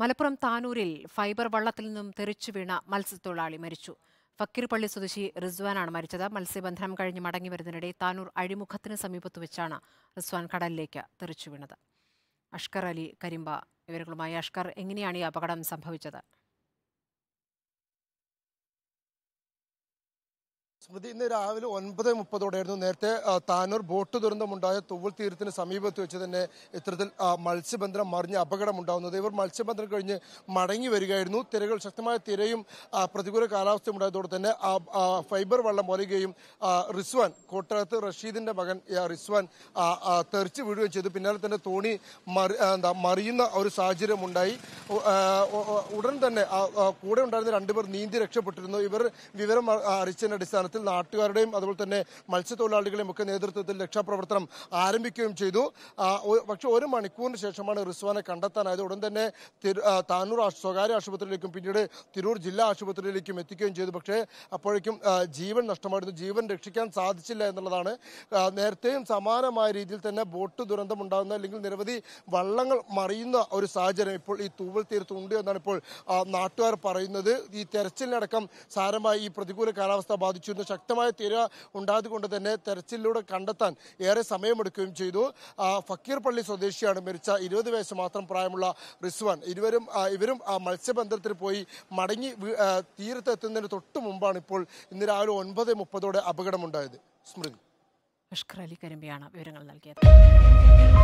Malappuram താനൂരിൽ fibre വള്ളത്തിൽ നിന്നും തെറിച്ചു വീണ മത്സ്യത്തൊഴിലാളി മരിച്ചു ഫക്കീർപള്ളി സ്വദേശി റിസ്വാനാണ് മരിച്ചത് മത്സ്യബന്ധനം കഴിഞ്ഞ് മടങ്ങി വരുന്നതിനിടെ താനൂർ അഴിമുഖത്തിന് സമീപത്ത് വെച്ചാണ് റിസ്വാൻ കടലിലേക്ക് തെറിച്ചു വീണത് അഷ്കർ അലി കരിമ്പ ഇവരുകളുമായി അഷ്കർ എങ്ങനെയാണ് ഈ അപകടം സംഭവിച്ചത് സ്മൃതി ഇന്ന് രാവിലെ ഒൻപത് മുപ്പതോടെയായിരുന്നു നേരത്തെ താനൂർ ബോട്ട് ദുരന്തമുണ്ടായ തൂവൽ തീരത്തിന് സമീപത്ത് വെച്ച് തന്നെ ഇത്തരത്തിൽ മത്സ്യബന്ധനം മറിഞ്ഞ് അപകടമുണ്ടാകുന്നത് ഇവർ മത്സ്യബന്ധനം കഴിഞ്ഞ് മടങ്ങി വരികയായിരുന്നു തിരകൾ ശക്തമായ തിരയും പ്രതികൂല കാലാവസ്ഥയും ഉണ്ടായതോടെ തന്നെ ഫൈബർ വള്ളം ഒലയുകയും റിസ്വാൻ കോട്ടയത്ത് റഷീദിന്റെ മകൻ റിസ്വാൻ തെറിച്ച് വീഴുകയും ചെയ്തു പിന്നാലെ തന്നെ തോണി എന്താ മറിയുന്ന ഒരു സാഹചര്യം ഉണ്ടായി ഉടൻ തന്നെ കൂടെ ഉണ്ടായിരുന്ന രണ്ടുപേർ നീന്തി രക്ഷപ്പെട്ടിരുന്നു ഇവർ വിവരം അറിച്ചതിന്റെ അടിസ്ഥാനത്തിൽ തലത്തിൽ നാട്ടുകാരുടെയും അതുപോലെ തന്നെ മത്സ്യത്തൊഴിലാളികളെയും ഒക്കെ നേതൃത്വത്തിൽ രക്ഷാപ്രവർത്തനം ആരംഭിക്കുകയും ചെയ്തു പക്ഷേ ഒരു മണിക്കൂറിന് ശേഷമാണ് റിസ്വാനെ കണ്ടെത്താനായത് ഉടൻ തന്നെ താനൂർ സ്വകാര്യ ആശുപത്രിയിലേക്കും പിന്നീട് തിരൂർ ജില്ലാ ആശുപത്രിയിലേക്കും എത്തിക്കുകയും ചെയ്തു പക്ഷേ അപ്പോഴേക്കും ജീവൻ നഷ്ടമായിരുന്നു ജീവൻ രക്ഷിക്കാൻ സാധിച്ചില്ല എന്നുള്ളതാണ് നേരത്തെയും സമാനമായ രീതിയിൽ തന്നെ ബോട്ട് ദുരന്തം ഉണ്ടാകുന്ന അല്ലെങ്കിൽ നിരവധി വള്ളങ്ങൾ മറിയുന്ന ഒരു സാഹചര്യം ഇപ്പോൾ ഈ തൂവൽ തീരത്തുണ്ട് എന്നാണ് ഇപ്പോൾ നാട്ടുകാർ പറയുന്നത് ഈ തെരച്ചിലിനടക്കം സാരമായി ഈ പ്രതികൂല കാലാവസ്ഥ ബാധിച്ചു ഉണ്ടായിരുന്നു ശക്തമായ തിര ഉണ്ടായതുകൊണ്ട് തന്നെ തെരച്ചിലൂടെ കണ്ടെത്താൻ ഏറെ സമയമെടുക്കുകയും ചെയ്തു ഫക്കീർ പള്ളി സ്വദേശിയാണ് മരിച്ച ഇരുപത് വയസ്സ് മാത്രം പ്രായമുള്ള റിസ്വാൻ ഇരുവരും ഇവരും മത്സ്യബന്ധനത്തിൽ പോയി മടങ്ങി തീരത്തെത്തുന്നതിന് തൊട്ട് മുമ്പാണ് ഇപ്പോൾ ഇന്ന് രാവിലെ ഒൻപത് മുപ്പതോടെ അപകടമുണ്ടായത് സ്മൃതി അഷ്കർ അലി കരിമ്പിയാണ് വിവരങ്ങൾ നൽകിയത്